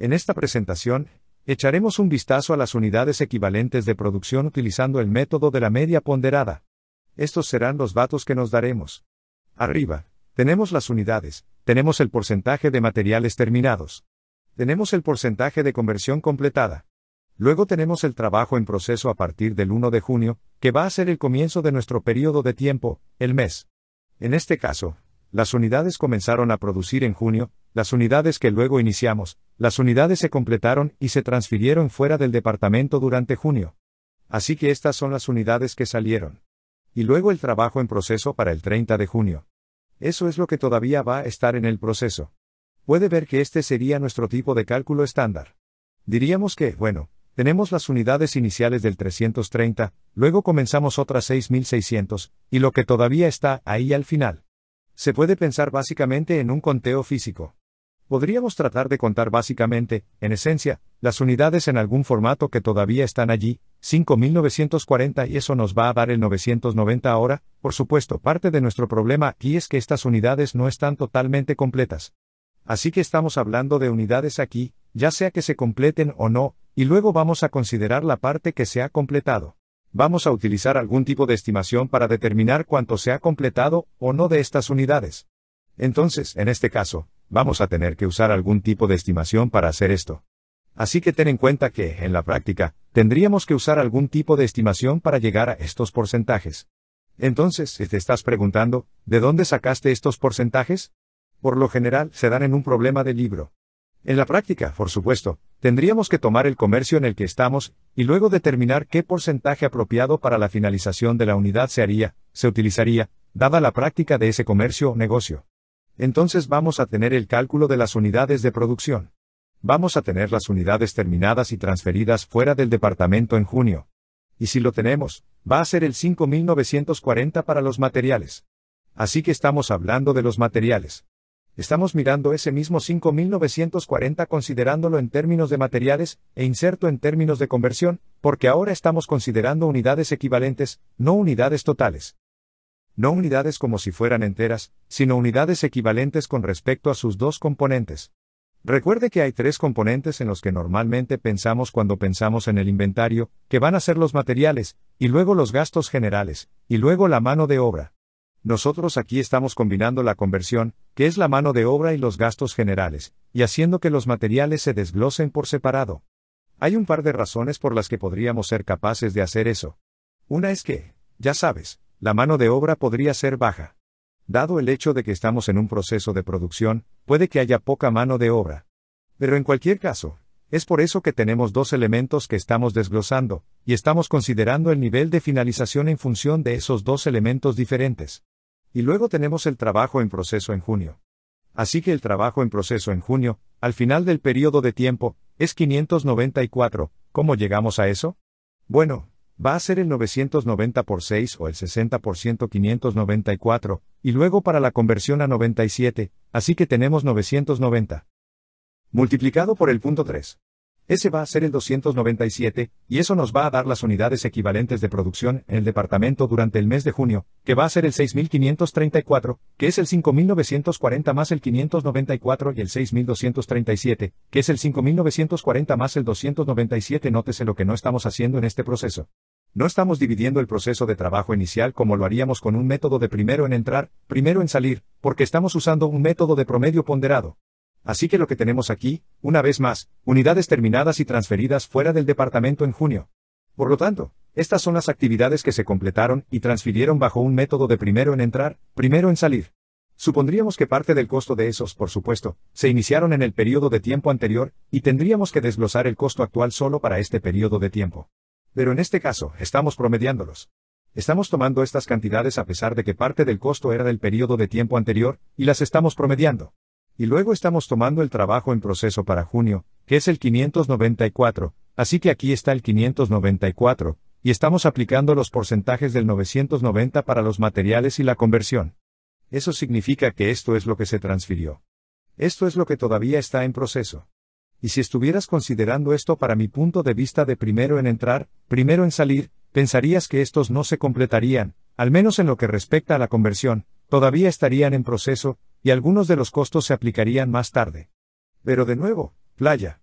En esta presentación, echaremos un vistazo a las unidades equivalentes de producción utilizando el método de la media ponderada. Estos serán los datos que nos daremos. Arriba, tenemos las unidades, tenemos el porcentaje de materiales terminados. Tenemos el porcentaje de conversión completada. Luego tenemos el trabajo en proceso a partir del 1 de junio, que va a ser el comienzo de nuestro periodo de tiempo, el mes. En este caso, las unidades comenzaron a producir en junio, las unidades que luego iniciamos, las unidades se completaron y se transfirieron fuera del departamento durante junio. Así que estas son las unidades que salieron. Y luego el trabajo en proceso para el 30 de junio. Eso es lo que todavía va a estar en el proceso. Puede ver que este sería nuestro tipo de cálculo estándar. Diríamos que, bueno, tenemos las unidades iniciales del 330, luego comenzamos otras 6600, y lo que todavía está ahí al final. Se puede pensar básicamente en un conteo físico. Podríamos tratar de contar básicamente, en esencia, las unidades en algún formato que todavía están allí, 5940 y eso nos va a dar el 990 ahora, por supuesto, parte de nuestro problema aquí es que estas unidades no están totalmente completas. Así que estamos hablando de unidades aquí, ya sea que se completen o no, y luego vamos a considerar la parte que se ha completado vamos a utilizar algún tipo de estimación para determinar cuánto se ha completado o no de estas unidades. Entonces, en este caso, vamos a tener que usar algún tipo de estimación para hacer esto. Así que ten en cuenta que, en la práctica, tendríamos que usar algún tipo de estimación para llegar a estos porcentajes. Entonces, si te estás preguntando, ¿de dónde sacaste estos porcentajes? Por lo general, se dan en un problema de libro. En la práctica, por supuesto, Tendríamos que tomar el comercio en el que estamos, y luego determinar qué porcentaje apropiado para la finalización de la unidad se haría, se utilizaría, dada la práctica de ese comercio o negocio. Entonces vamos a tener el cálculo de las unidades de producción. Vamos a tener las unidades terminadas y transferidas fuera del departamento en junio. Y si lo tenemos, va a ser el 5.940 para los materiales. Así que estamos hablando de los materiales. Estamos mirando ese mismo 5940 considerándolo en términos de materiales, e inserto en términos de conversión, porque ahora estamos considerando unidades equivalentes, no unidades totales. No unidades como si fueran enteras, sino unidades equivalentes con respecto a sus dos componentes. Recuerde que hay tres componentes en los que normalmente pensamos cuando pensamos en el inventario, que van a ser los materiales, y luego los gastos generales, y luego la mano de obra. Nosotros aquí estamos combinando la conversión, que es la mano de obra y los gastos generales, y haciendo que los materiales se desglosen por separado. Hay un par de razones por las que podríamos ser capaces de hacer eso. Una es que, ya sabes, la mano de obra podría ser baja. Dado el hecho de que estamos en un proceso de producción, puede que haya poca mano de obra. Pero en cualquier caso, es por eso que tenemos dos elementos que estamos desglosando, y estamos considerando el nivel de finalización en función de esos dos elementos diferentes. Y luego tenemos el trabajo en proceso en junio. Así que el trabajo en proceso en junio, al final del periodo de tiempo, es 594. ¿Cómo llegamos a eso? Bueno, va a ser el 990 por 6 o el 60 por 594, y luego para la conversión a 97, así que tenemos 990. Multiplicado por el punto 3. Ese va a ser el 297, y eso nos va a dar las unidades equivalentes de producción en el departamento durante el mes de junio, que va a ser el 6534, que es el 5940 más el 594 y el 6237, que es el 5940 más el 297. Nótese lo que no estamos haciendo en este proceso. No estamos dividiendo el proceso de trabajo inicial como lo haríamos con un método de primero en entrar, primero en salir, porque estamos usando un método de promedio ponderado. Así que lo que tenemos aquí, una vez más, unidades terminadas y transferidas fuera del departamento en junio. Por lo tanto, estas son las actividades que se completaron y transfirieron bajo un método de primero en entrar, primero en salir. Supondríamos que parte del costo de esos, por supuesto, se iniciaron en el periodo de tiempo anterior, y tendríamos que desglosar el costo actual solo para este periodo de tiempo. Pero en este caso, estamos promediándolos. Estamos tomando estas cantidades a pesar de que parte del costo era del periodo de tiempo anterior, y las estamos promediando y luego estamos tomando el trabajo en proceso para junio, que es el 594, así que aquí está el 594, y estamos aplicando los porcentajes del 990 para los materiales y la conversión. Eso significa que esto es lo que se transfirió. Esto es lo que todavía está en proceso. Y si estuvieras considerando esto para mi punto de vista de primero en entrar, primero en salir, pensarías que estos no se completarían, al menos en lo que respecta a la conversión, todavía estarían en proceso, y algunos de los costos se aplicarían más tarde. Pero de nuevo, playa.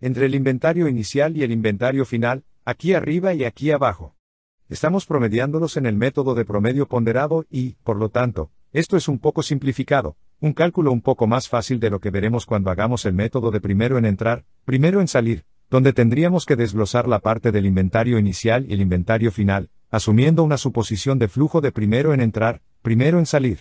Entre el inventario inicial y el inventario final, aquí arriba y aquí abajo. Estamos promediándolos en el método de promedio ponderado y, por lo tanto, esto es un poco simplificado, un cálculo un poco más fácil de lo que veremos cuando hagamos el método de primero en entrar, primero en salir, donde tendríamos que desglosar la parte del inventario inicial y el inventario final, asumiendo una suposición de flujo de primero en entrar, primero en salir.